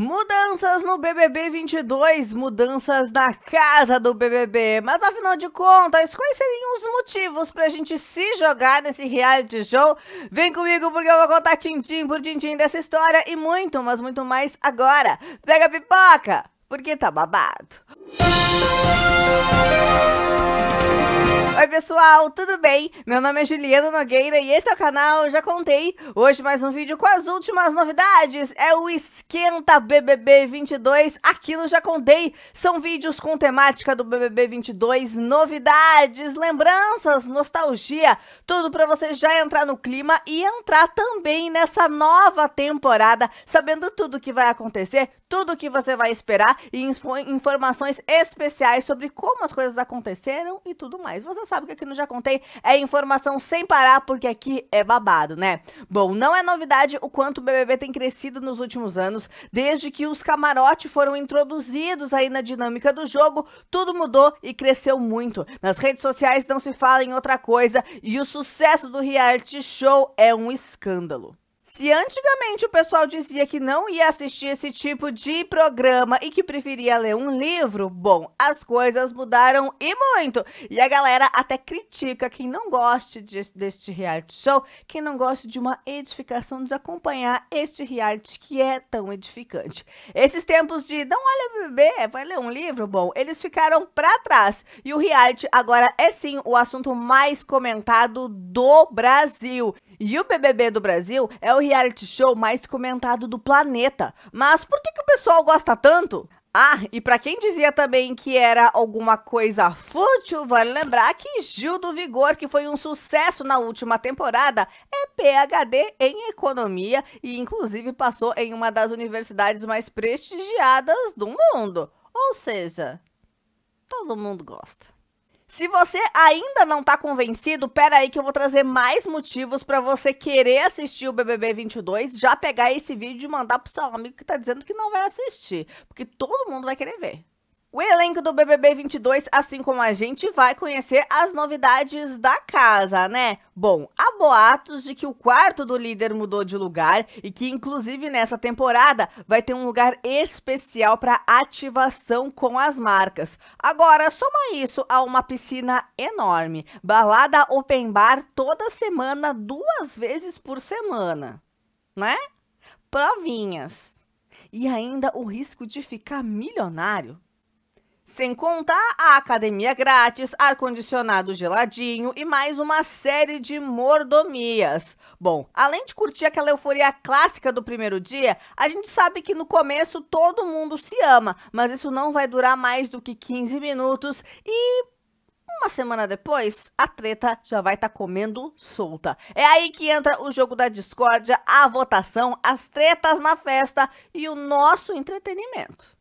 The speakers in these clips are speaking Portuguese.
Mudanças no BBB 22, mudanças na casa do BBB. Mas afinal de contas, quais seriam os motivos pra gente se jogar nesse reality show? Vem comigo porque eu vou contar tintim por tintim dessa história e muito, mas muito mais agora. Pega a pipoca, porque tá babado. Música Oi pessoal, tudo bem? Meu nome é Juliana Nogueira e esse é o canal Já Contei. Hoje mais um vídeo com as últimas novidades. É o Esquenta BBB 22 aqui no Já Contei. São vídeos com temática do BBB 22, novidades, lembranças, nostalgia. Tudo para você já entrar no clima e entrar também nessa nova temporada, sabendo tudo o que vai acontecer, tudo o que você vai esperar e informações especiais sobre como as coisas aconteceram e tudo mais. Você sabe o que aqui no Já Contei é informação sem parar, porque aqui é babado, né? Bom, não é novidade o quanto o BBB tem crescido nos últimos anos, desde que os camarotes foram introduzidos aí na dinâmica do jogo, tudo mudou e cresceu muito. Nas redes sociais não se fala em outra coisa e o sucesso do reality show é um escândalo. Se antigamente o pessoal dizia que não ia assistir esse tipo de programa e que preferia ler um livro, bom, as coisas mudaram e muito. E a galera até critica quem não goste de, deste reality show, quem não gosta de uma edificação, de acompanhar este reality que é tão edificante. Esses tempos de não olha bebê, vai ler um livro, bom, eles ficaram para trás. E o reality agora é sim o assunto mais comentado do Brasil. E o BBB do Brasil é o reality show mais comentado do planeta. Mas por que, que o pessoal gosta tanto? Ah, e para quem dizia também que era alguma coisa fútil, vale lembrar que Gil do Vigor, que foi um sucesso na última temporada, é PhD em economia e inclusive passou em uma das universidades mais prestigiadas do mundo. Ou seja, todo mundo gosta. Se você ainda não tá convencido, pera aí que eu vou trazer mais motivos para você querer assistir o BBB 22, já pegar esse vídeo e mandar pro seu amigo que tá dizendo que não vai assistir, porque todo mundo vai querer ver. O elenco do BBB 22, assim como a gente, vai conhecer as novidades da casa, né? Bom, há boatos de que o quarto do líder mudou de lugar e que, inclusive, nessa temporada vai ter um lugar especial para ativação com as marcas. Agora, soma isso a uma piscina enorme, balada open bar toda semana, duas vezes por semana, né? Provinhas. E ainda o risco de ficar milionário sem contar a academia grátis, ar-condicionado geladinho e mais uma série de mordomias. Bom, além de curtir aquela euforia clássica do primeiro dia, a gente sabe que no começo todo mundo se ama, mas isso não vai durar mais do que 15 minutos e uma semana depois, a treta já vai estar tá comendo solta. É aí que entra o jogo da discórdia, a votação, as tretas na festa e o nosso entretenimento.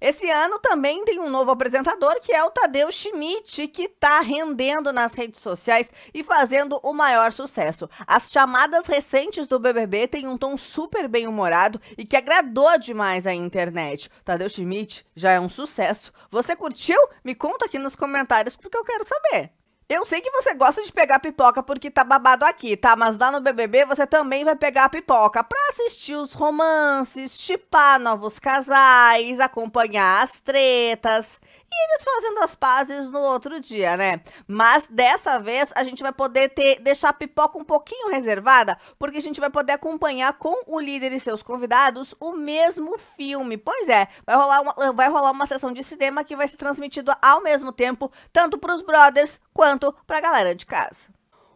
Esse ano também tem um novo apresentador, que é o Tadeu Schmidt, que está rendendo nas redes sociais e fazendo o maior sucesso. As chamadas recentes do BBB têm um tom super bem-humorado e que agradou demais a internet. Tadeu Schmidt já é um sucesso. Você curtiu? Me conta aqui nos comentários porque eu quero saber. Eu sei que você gosta de pegar pipoca porque tá babado aqui, tá? Mas lá no BBB você também vai pegar pipoca pra assistir os romances, chipar novos casais, acompanhar as tretas eles fazendo as pazes no outro dia, né? Mas dessa vez a gente vai poder ter, deixar a pipoca um pouquinho reservada, porque a gente vai poder acompanhar com o líder e seus convidados o mesmo filme. Pois é, vai rolar uma, vai rolar uma sessão de cinema que vai ser transmitida ao mesmo tempo, tanto para os brothers quanto para a galera de casa.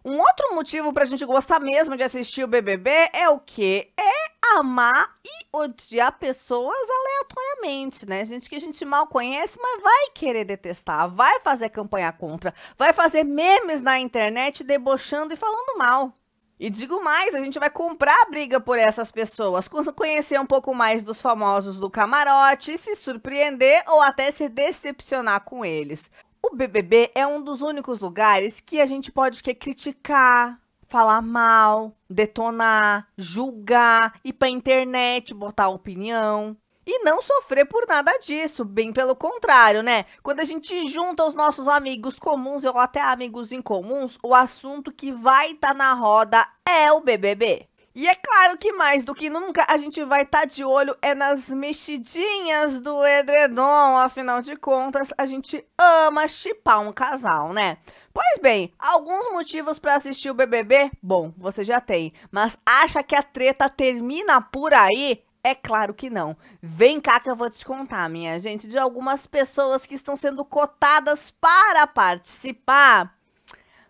Um outro motivo para a gente gostar mesmo de assistir o BBB é o que? É amar e odiar pessoas aleatoriamente, né? Gente que a gente mal conhece, mas vai querer detestar, vai fazer campanha contra, vai fazer memes na internet debochando e falando mal. E digo mais, a gente vai comprar briga por essas pessoas, conhecer um pouco mais dos famosos do camarote, se surpreender ou até se decepcionar com eles. O BBB é um dos únicos lugares que a gente pode que, criticar, falar mal, detonar, julgar, ir pra internet, botar opinião. E não sofrer por nada disso, bem pelo contrário, né? Quando a gente junta os nossos amigos comuns ou até amigos incomuns, o assunto que vai estar tá na roda é o BBB. E é claro que mais do que nunca a gente vai estar tá de olho é nas mexidinhas do edredom, afinal de contas, a gente ama chipar um casal, né? Pois bem, alguns motivos para assistir o BBB? Bom, você já tem, mas acha que a treta termina por aí? É claro que não. Vem cá que eu vou te contar, minha gente, de algumas pessoas que estão sendo cotadas para participar,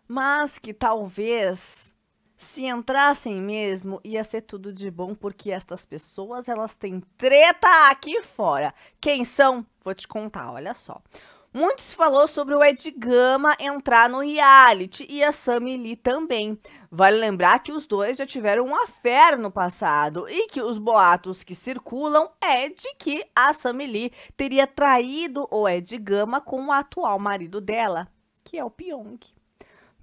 mas que talvez se entrassem mesmo, ia ser tudo de bom, porque estas pessoas, elas têm treta aqui fora. Quem são? Vou te contar, olha só. Muito se falou sobre o Ed Gama entrar no reality e a Sammy Lee também. Vale lembrar que os dois já tiveram uma fé no passado e que os boatos que circulam é de que a Sammy Lee teria traído o Ed Gama com o atual marido dela, que é o Pyong.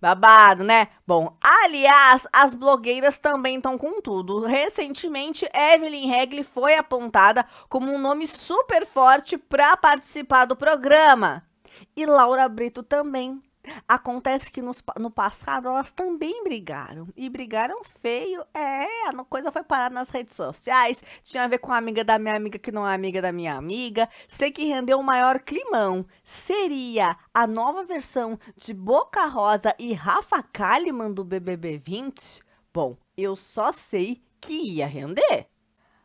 Babado, né? Bom, aliás, as blogueiras também estão com tudo. Recentemente, Evelyn Regli foi apontada como um nome super forte para participar do programa. E Laura Brito também Acontece que nos, no passado elas também brigaram. E brigaram feio. É, a coisa foi parar nas redes sociais. Tinha a ver com a amiga da minha amiga que não é amiga da minha amiga. Sei que rendeu o maior climão. Seria a nova versão de Boca Rosa e Rafa Kalimann do BBB 20? Bom, eu só sei que ia render.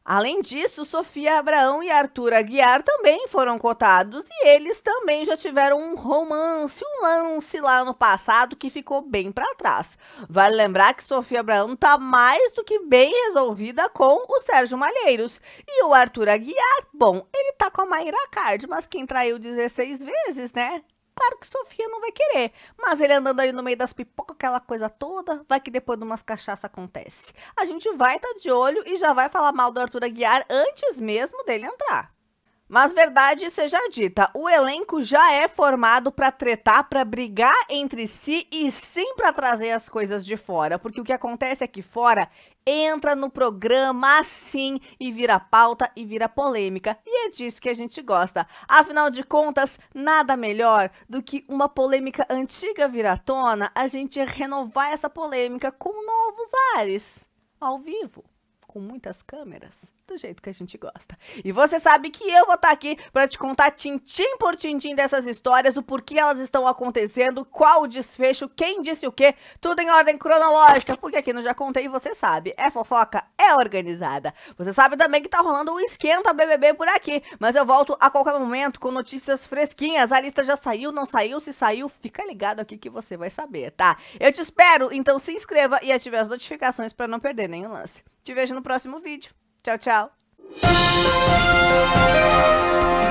Além disso, Sofia Abraão e Arthur Aguiar também foram cotados e eles também já tiveram um romance, um lance lá no passado que ficou bem para trás. Vale lembrar que Sofia Abraão está mais do que bem resolvida com o Sérgio Malheiros. E o Arthur Aguiar, bom, ele está com a Mayra Card, mas quem traiu 16 vezes, né? Claro que Sofia não vai querer, mas ele andando ali no meio das pipocas, aquela coisa toda, vai que depois de umas cachaça acontece. A gente vai estar tá de olho e já vai falar mal do Arthur Aguiar antes mesmo dele entrar. Mas verdade seja dita, o elenco já é formado para tretar, para brigar entre si e sim para trazer as coisas de fora, porque o que acontece aqui é fora entra no programa assim e vira pauta e vira polêmica. E é disso que a gente gosta. Afinal de contas, nada melhor do que uma polêmica antiga virar tona, a gente renovar essa polêmica com novos ares, ao vivo, com muitas câmeras do jeito que a gente gosta. E você sabe que eu vou estar tá aqui para te contar tintim por tintim dessas histórias, o porquê elas estão acontecendo, qual o desfecho, quem disse o quê, tudo em ordem cronológica, porque aqui no Já Contei você sabe, é fofoca, é organizada. Você sabe também que tá rolando um esquenta BBB por aqui, mas eu volto a qualquer momento com notícias fresquinhas. A lista já saiu, não saiu, se saiu, fica ligado aqui que você vai saber, tá? Eu te espero, então se inscreva e ative as notificações para não perder nenhum lance. Te vejo no próximo vídeo. Tchau, tchau.